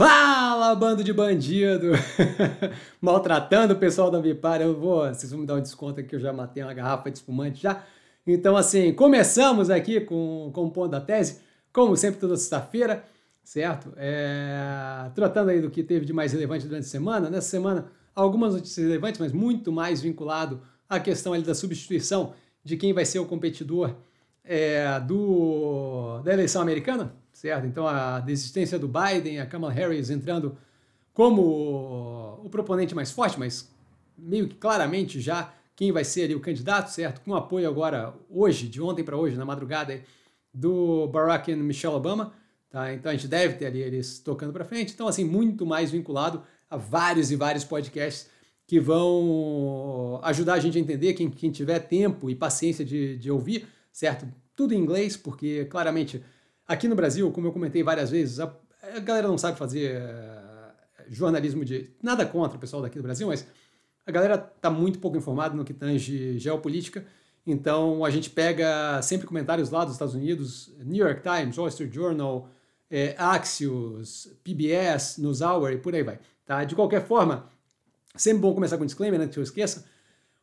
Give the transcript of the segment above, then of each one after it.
Fala, bando de bandido! Maltratando o pessoal da Vipar, eu vou. Vocês vão me dar um desconto aqui que eu já matei uma garrafa de espumante já. Então, assim, começamos aqui com, com o ponto da tese, como sempre, toda sexta-feira, certo? É, tratando aí do que teve de mais relevante durante a semana. Nessa semana, algumas notícias relevantes, mas muito mais vinculado à questão ali da substituição de quem vai ser o competidor é, do, da eleição americana certo? Então a desistência do Biden, a Kamala Harris entrando como o proponente mais forte, mas meio que claramente já quem vai ser ali o candidato, certo? Com apoio agora hoje, de ontem para hoje, na madrugada, do Barack e Michelle Obama, tá? Então a gente deve ter ali eles tocando para frente. Então assim, muito mais vinculado a vários e vários podcasts que vão ajudar a gente a entender, quem, quem tiver tempo e paciência de, de ouvir, certo? Tudo em inglês, porque claramente Aqui no Brasil, como eu comentei várias vezes, a, a galera não sabe fazer uh, jornalismo de. Nada contra o pessoal daqui do Brasil, mas a galera está muito pouco informada no que tange geopolítica. Então a gente pega sempre comentários lá dos Estados Unidos, New York Times, Wall Street Journal, eh, Axios, PBS, Newshour e por aí vai. Tá? De qualquer forma, sempre bom começar com um disclaimer, antes né, que eu esqueça.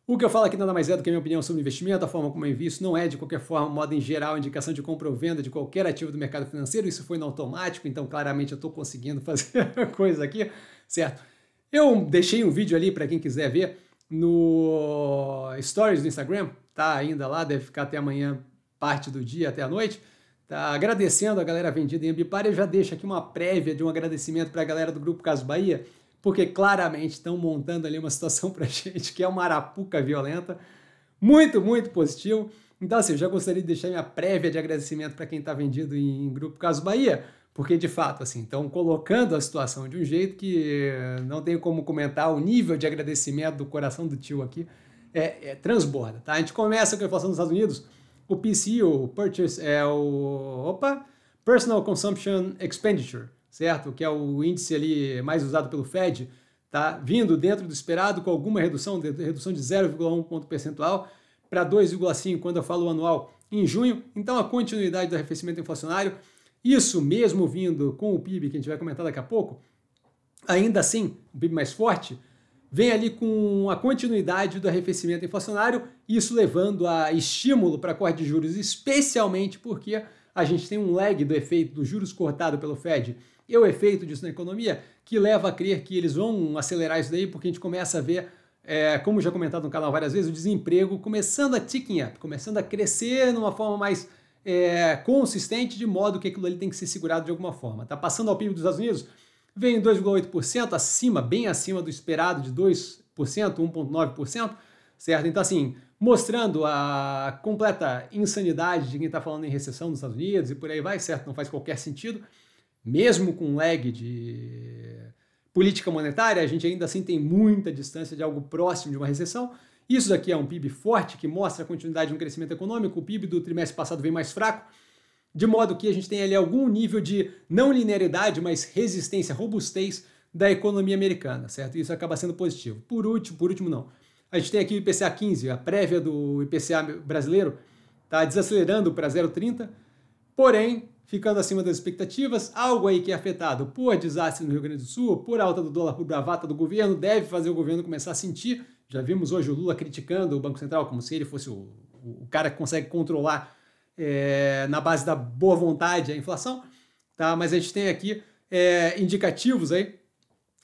O que eu falo aqui nada mais é do que a minha opinião sobre investimento, a forma como eu invisto, não é de qualquer forma, modo em geral, indicação de compra ou venda de qualquer ativo do mercado financeiro, isso foi no automático, então claramente eu estou conseguindo fazer a coisa aqui, certo? Eu deixei um vídeo ali para quem quiser ver no Stories do Instagram, tá ainda lá, deve ficar até amanhã, parte do dia, até a noite, tá agradecendo a galera vendida em Ambipar, eu já deixo aqui uma prévia de um agradecimento para a galera do Grupo Caso Bahia, porque claramente estão montando ali uma situação para gente que é uma arapuca violenta. Muito, muito positivo. Então, assim, eu já gostaria de deixar minha prévia de agradecimento para quem está vendido em Grupo Caso Bahia, porque de fato, assim, estão colocando a situação de um jeito que eh, não tenho como comentar o nível de agradecimento do coração do tio aqui. É, é transborda, tá? A gente começa com a inflação dos Estados Unidos, o PCE, o Purchase, é o. Opa! Personal Consumption Expenditure, certo? Que é o índice ali mais usado pelo Fed, tá vindo dentro do esperado com alguma redução, redução de 0,1 ponto percentual para 2,5 quando eu falo anual em junho. Então a continuidade do arrefecimento inflacionário, isso mesmo vindo com o PIB que a gente vai comentar daqui a pouco, ainda assim, um PIB mais forte, vem ali com a continuidade do arrefecimento inflacionário, isso levando a estímulo para corte de juros, especialmente porque a gente tem um lag do efeito dos juros cortado pelo Fed e o efeito disso na economia que leva a crer que eles vão acelerar isso daí, porque a gente começa a ver, é, como já comentado no canal várias vezes, o desemprego começando a ticking up, começando a crescer numa forma mais é, consistente, de modo que aquilo ali tem que ser segurado de alguma forma. Tá passando ao PIB dos Estados Unidos, vem 2,8%, acima, bem acima do esperado de 2%, 1,9%, certo? Então, assim, mostrando a completa insanidade de quem está falando em recessão nos Estados Unidos e por aí vai, certo? Não faz qualquer sentido mesmo com lag de política monetária, a gente ainda assim tem muita distância de algo próximo de uma recessão. Isso daqui é um PIB forte que mostra a continuidade de um crescimento econômico. O PIB do trimestre passado vem mais fraco, de modo que a gente tem ali algum nível de não linearidade, mas resistência, robustez da economia americana, certo? Isso acaba sendo positivo. Por último, por último não. A gente tem aqui o IPCA 15, a prévia do IPCA brasileiro, está desacelerando para 0,30, porém ficando acima das expectativas, algo aí que é afetado por desastre no Rio Grande do Sul, por alta do dólar, por bravata do governo, deve fazer o governo começar a sentir. Já vimos hoje o Lula criticando o Banco Central como se ele fosse o, o cara que consegue controlar é, na base da boa vontade a inflação, tá? Mas a gente tem aqui é, indicativos aí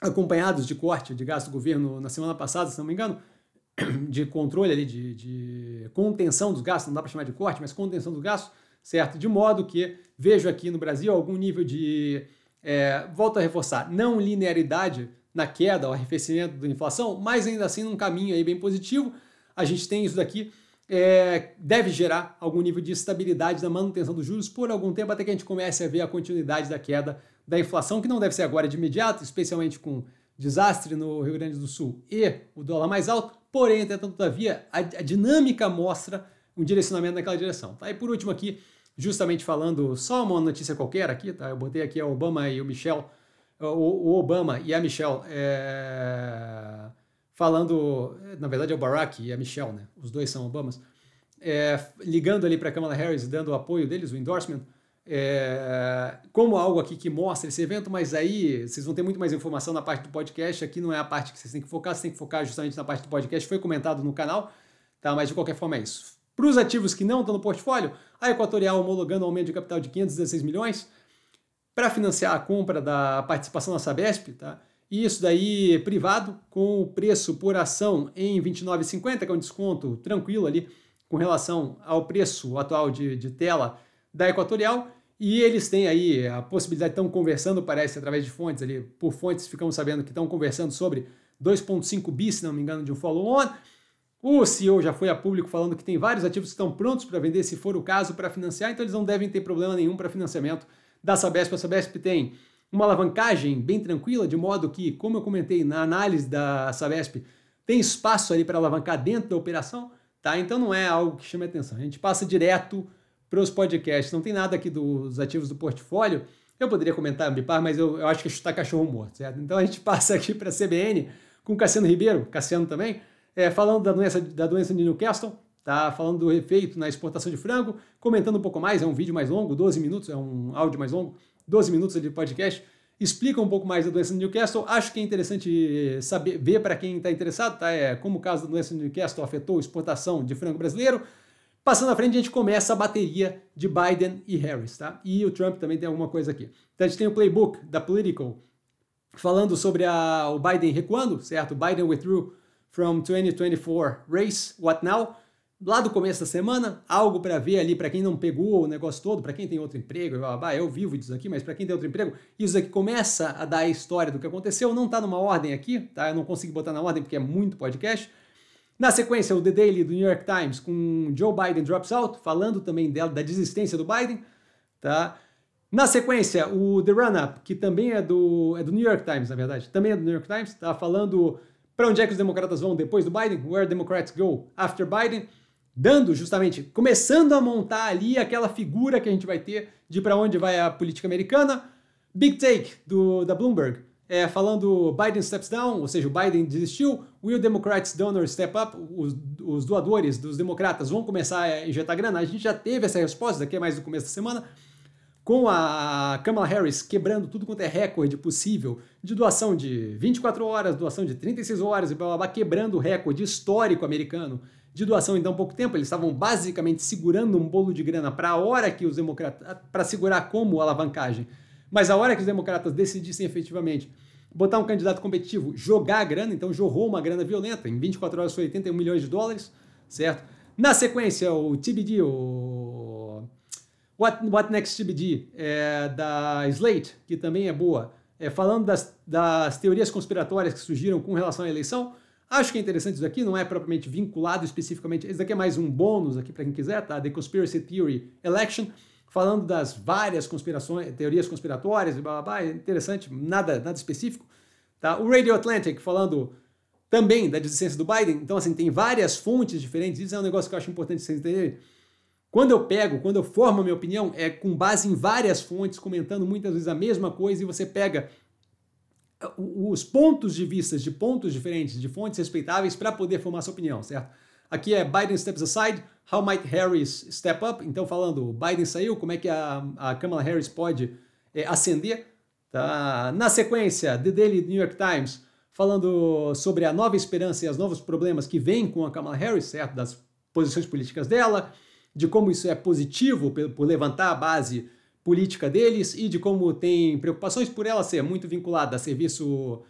acompanhados de corte de gasto do governo na semana passada, se não me engano, de controle ali, de, de contenção dos gastos, não dá para chamar de corte, mas contenção dos gastos, certo? De modo que vejo aqui no Brasil algum nível de, é, volto a reforçar, não linearidade na queda, o arrefecimento da inflação, mas ainda assim num caminho aí bem positivo. A gente tem isso daqui, é, deve gerar algum nível de estabilidade na manutenção dos juros por algum tempo, até que a gente comece a ver a continuidade da queda da inflação, que não deve ser agora de imediato, especialmente com desastre no Rio Grande do Sul e o dólar mais alto, porém, entretanto, todavia, a, a dinâmica mostra um direcionamento naquela direção. Tá? E por último aqui, justamente falando só uma notícia qualquer aqui, tá? Eu botei aqui a Obama e o Michel, o, o Obama e a Michelle é, falando, na verdade é o Barack e a Michelle, né? Os dois são Obamas, é, ligando ali para a Kamala Harris, dando o apoio deles, o endorsement, é, como algo aqui que mostra esse evento, mas aí vocês vão ter muito mais informação na parte do podcast. Aqui não é a parte que vocês têm que focar, vocês têm que focar justamente na parte do podcast. Foi comentado no canal, tá? Mas de qualquer forma é isso. Para os ativos que não estão no portfólio, a Equatorial homologando aumento de capital de 516 milhões para financiar a compra da participação na Sabesp, tá? E isso daí privado com o preço por ação em 29,50, que é um desconto tranquilo ali com relação ao preço atual de, de tela da Equatorial. E eles têm aí a possibilidade, estão conversando, parece, através de fontes ali, por fontes ficamos sabendo que estão conversando sobre 2,5 bi, se não me engano, de um follow-on. O CEO já foi a público falando que tem vários ativos que estão prontos para vender, se for o caso, para financiar, então eles não devem ter problema nenhum para financiamento da Sabesp. A Sabesp tem uma alavancagem bem tranquila, de modo que, como eu comentei na análise da Sabesp, tem espaço ali para alavancar dentro da operação, tá? Então não é algo que chame atenção. A gente passa direto para os podcasts. Não tem nada aqui dos ativos do portfólio. Eu poderia comentar Bipar mas eu, eu acho que é chutar cachorro morto, certo? Então a gente passa aqui para a CBN com o Cassiano Ribeiro, Cassiano também, é, falando da doença, da doença de Newcastle, tá falando do efeito na exportação de frango, comentando um pouco mais, é um vídeo mais longo, 12 minutos, é um áudio mais longo, 12 minutos de podcast, explica um pouco mais da doença de Newcastle. Acho que é interessante eh, saber, ver para quem está interessado, tá? É, como o caso da doença de Newcastle afetou a exportação de frango brasileiro. Passando à frente, a gente começa a bateria de Biden e Harris, tá? E o Trump também tem alguma coisa aqui. Então a gente tem o playbook da Political falando sobre a, o Biden recuando, certo? Biden withdrew from 2024 race, what now? Lá do começo da semana, algo para ver ali para quem não pegou o negócio todo, para quem tem outro emprego, eu vivo disso aqui, mas para quem tem outro emprego, isso aqui começa a dar a história do que aconteceu, não está numa ordem aqui, tá? Eu não consigo botar na ordem porque é muito podcast. Na sequência, o The Daily do New York Times com Joe Biden drops out, falando também dela, da desistência do Biden, tá? Na sequência, o The Run Up, que também é do, é do New York Times, na verdade, também é do New York Times, tá falando para onde é que os democratas vão depois do Biden? Where Democrats go after Biden? Dando justamente, começando a montar ali aquela figura que a gente vai ter de para onde vai a política americana. Big Take do, da Bloomberg, é, falando Biden steps down, ou seja, o Biden desistiu, will Democrats donors step up? Os, os doadores dos democratas vão começar a injetar grana. A gente já teve essa resposta, daqui é mais do começo da semana com a Kamala Harris quebrando tudo quanto é recorde possível de doação de 24 horas, doação de 36 horas e blá blá blá, quebrando o recorde histórico americano de doação em tão pouco tempo. Eles estavam basicamente segurando um bolo de grana para a hora que os democratas. para segurar como alavancagem. Mas a hora que os democratas decidissem efetivamente botar um candidato competitivo, jogar a grana, então jorrou uma grana violenta. Em 24 horas foi 81 milhões de dólares, certo? Na sequência, o TBD, o What, What Next CBD, é, da Slate, que também é boa, é, falando das, das teorias conspiratórias que surgiram com relação à eleição. Acho que é interessante isso aqui, não é propriamente vinculado especificamente. Esse daqui é mais um bônus aqui para quem quiser, tá? The Conspiracy Theory Election, falando das várias conspirações, teorias conspiratórias e blá blá blá. É interessante, nada, nada específico. Tá? O Radio Atlantic falando também da desistência do Biden. Então, assim, tem várias fontes diferentes. Isso é um negócio que eu acho importante vocês entenderem. Quando eu pego, quando eu formo a minha opinião, é com base em várias fontes, comentando muitas vezes a mesma coisa, e você pega ah, os pontos de vista de pontos diferentes, de fontes respeitáveis, para poder formar sua opinião, certo? Aqui é Biden steps aside, how might Harris step up? Então, falando, Biden saiu, como é que a, a Kamala Harris pode é, ascender? Tá? Na sequência, The Daily New York Times, falando sobre a nova esperança e os novos problemas que vêm com a Kamala Harris, certo? Das posições políticas dela de como isso é positivo por levantar a base política deles e de como tem preocupações por ela ser muito vinculada a serviço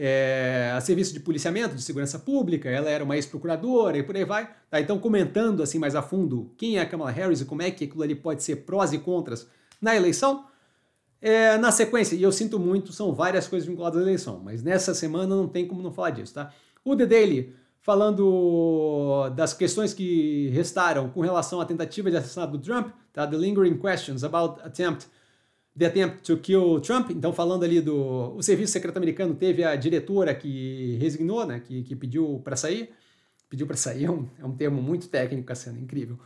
é, a serviço de policiamento, de segurança pública, ela era uma ex-procuradora e por aí vai. Tá, então, comentando assim mais a fundo quem é a Kamala Harris e como é que aquilo ali pode ser prós e contras na eleição. É, na sequência, e eu sinto muito, são várias coisas vinculadas à eleição, mas nessa semana não tem como não falar disso, tá? O The Daily falando das questões que restaram com relação à tentativa de assassinato do Trump, tá? The lingering questions about attempt The Attempt to Kill Trump. Então, falando ali do. O Serviço Secreto Americano teve a diretora que resignou, né? Que, que pediu para sair. Pediu para sair, é um, é um termo muito técnico, Cassiano, né? incrível.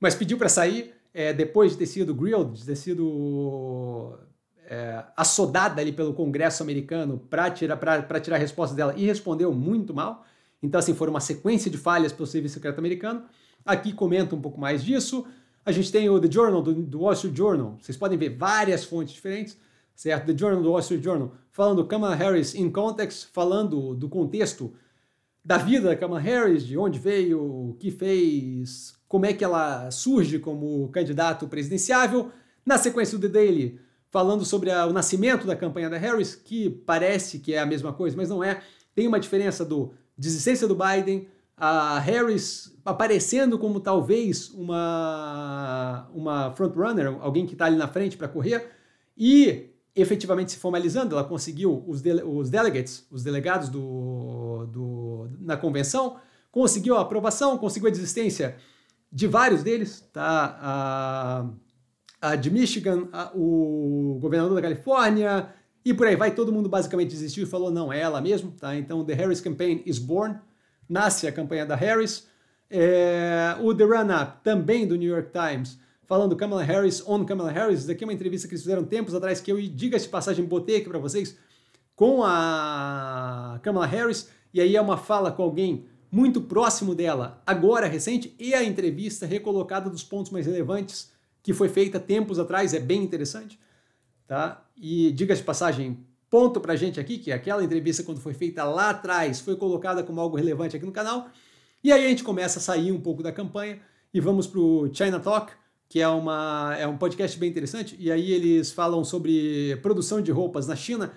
Mas pediu para sair é, depois de ter sido grilled, de ter sido é, assodada ali pelo Congresso americano para tirar, para tirar a resposta dela e respondeu muito mal. Então, assim, foram uma sequência de falhas para o Serviço Secreto Americano. Aqui comenta um pouco mais disso. A gente tem o The Journal, do, do Wall Street Journal. Vocês podem ver várias fontes diferentes, certo? The Journal, do Wall Street Journal, falando Kamala Harris in context, falando do contexto da vida da Kamala Harris, de onde veio, o que fez, como é que ela surge como candidato presidenciável. Na sequência do The Daily, falando sobre a, o nascimento da campanha da Harris, que parece que é a mesma coisa, mas não é. Tem uma diferença do desistência do Biden, a Harris aparecendo como talvez uma, uma frontrunner, alguém que está ali na frente para correr, e efetivamente se formalizando, ela conseguiu os, dele, os delegates, os delegados do, do, na convenção, conseguiu a aprovação, conseguiu a desistência de vários deles, tá? A, a de Michigan, a, o governador da Califórnia, e por aí vai, todo mundo basicamente desistiu e falou, não, é ela mesmo, tá? Então, The Harris Campaign is born, nasce a campanha da Harris. É, o The Run Up, também do New York Times, falando Kamala Harris on Kamala Harris. Isso daqui é uma entrevista que eles fizeram tempos atrás, que eu, diga essa passagem, botei aqui para vocês, com a Kamala Harris. E aí é uma fala com alguém muito próximo dela, agora recente, e a entrevista recolocada dos pontos mais relevantes que foi feita tempos atrás, é bem interessante. Tá? E diga de passagem, ponto para a gente aqui que aquela entrevista, quando foi feita lá atrás, foi colocada como algo relevante aqui no canal. E aí a gente começa a sair um pouco da campanha e vamos pro China Talk, que é, uma, é um podcast bem interessante. E aí eles falam sobre produção de roupas na China.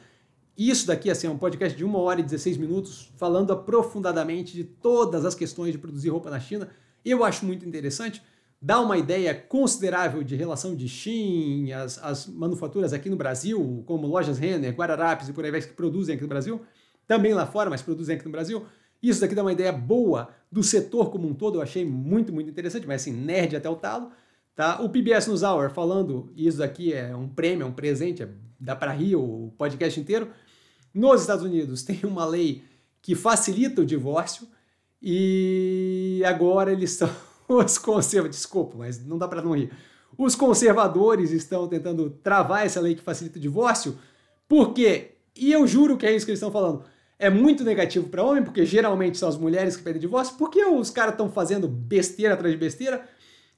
Isso daqui assim, é um podcast de 1 hora e 16 minutos, falando aprofundadamente de todas as questões de produzir roupa na China. Eu acho muito interessante dá uma ideia considerável de relação de Shein, as, as manufaturas aqui no Brasil, como lojas Renner, Guararapes e por aí vai, que produzem aqui no Brasil, também lá fora, mas produzem aqui no Brasil. Isso daqui dá uma ideia boa do setor como um todo, eu achei muito, muito interessante, mas assim, nerd até o talo. Tá? O PBS News Hour falando, isso daqui é um prêmio, é um presente, é, dá para rir o podcast inteiro. Nos Estados Unidos tem uma lei que facilita o divórcio e agora eles estão os conservadores, desculpa, mas não dá para não rir. Os conservadores estão tentando travar essa lei que facilita o divórcio, porque, e eu juro que é isso que eles estão falando, é muito negativo para homem, porque geralmente são as mulheres que pedem divórcio, porque os caras estão fazendo besteira atrás de besteira,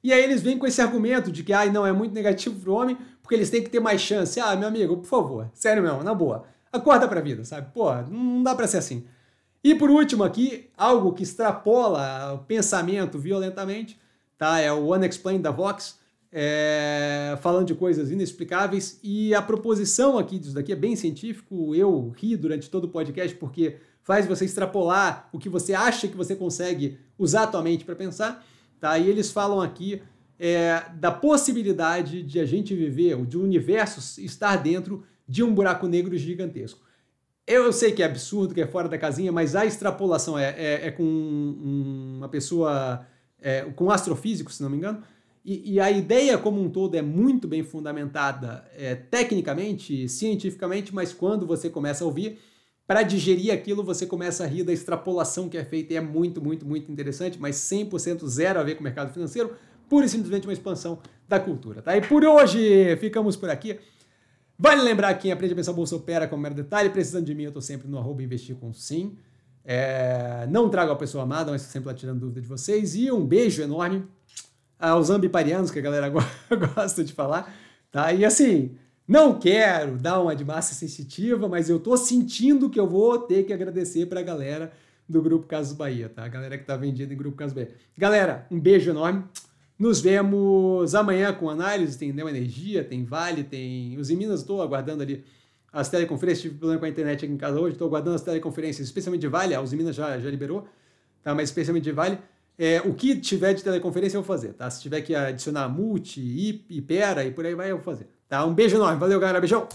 e aí eles vêm com esse argumento de que, ai, ah, não, é muito negativo pro homem, porque eles têm que ter mais chance. Ah, meu amigo, por favor, sério mesmo, na boa, acorda pra vida, sabe? Pô, não dá pra ser assim. E por último aqui, algo que extrapola o pensamento violentamente, tá? É o Unexplained da Vox, é... falando de coisas inexplicáveis. E a proposição aqui disso daqui é bem científico. Eu ri durante todo o podcast porque faz você extrapolar o que você acha que você consegue usar a tua mente para pensar, tá? E eles falam aqui é, da possibilidade de a gente viver, de o universo estar dentro de um buraco negro gigantesco. Eu sei que é absurdo, que é fora da casinha, mas a extrapolação é, é, é com uma pessoa, é, com um astrofísico, se não me engano, e, e, a ideia como um todo é muito bem fundamentada é, tecnicamente, cientificamente, mas quando você começa a ouvir, para digerir aquilo, você começa a rir da extrapolação que é feita e é muito, muito, muito interessante, mas 100% zero a ver com o mercado financeiro, pura e simplesmente uma expansão da cultura. Tá? E por hoje, ficamos por aqui. Vale lembrar quem aprende a pensar bolsa opera como mero detalhe. Precisando de mim, eu estou sempre no arroba investir com sim. É, não trago a pessoa amada, mas sempre lá tirando dúvida de vocês. E um beijo enorme aos ambiparianos, que a galera gosta de falar. Tá? E assim, não quero dar uma de massa sensitiva, mas eu estou sentindo que eu vou ter que agradecer para a galera do Grupo Casas Bahia, tá? A galera que está vendida em Grupo Casas Bahia. Galera, um beijo enorme. Nos vemos amanhã com análise. Tem Neo Energia, tem Vale, tem os em Minas. Estou aguardando ali as teleconferências. Tive problema com a internet aqui em casa hoje. Estou aguardando as teleconferências, especialmente de Vale. os em Minas já, já liberou, tá? mas especialmente de Vale. É, o que tiver de teleconferência eu vou fazer, tá? Se tiver que adicionar multi, ipera e por aí vai, eu vou fazer. Tá? Um beijo enorme. Valeu, galera. Beijão.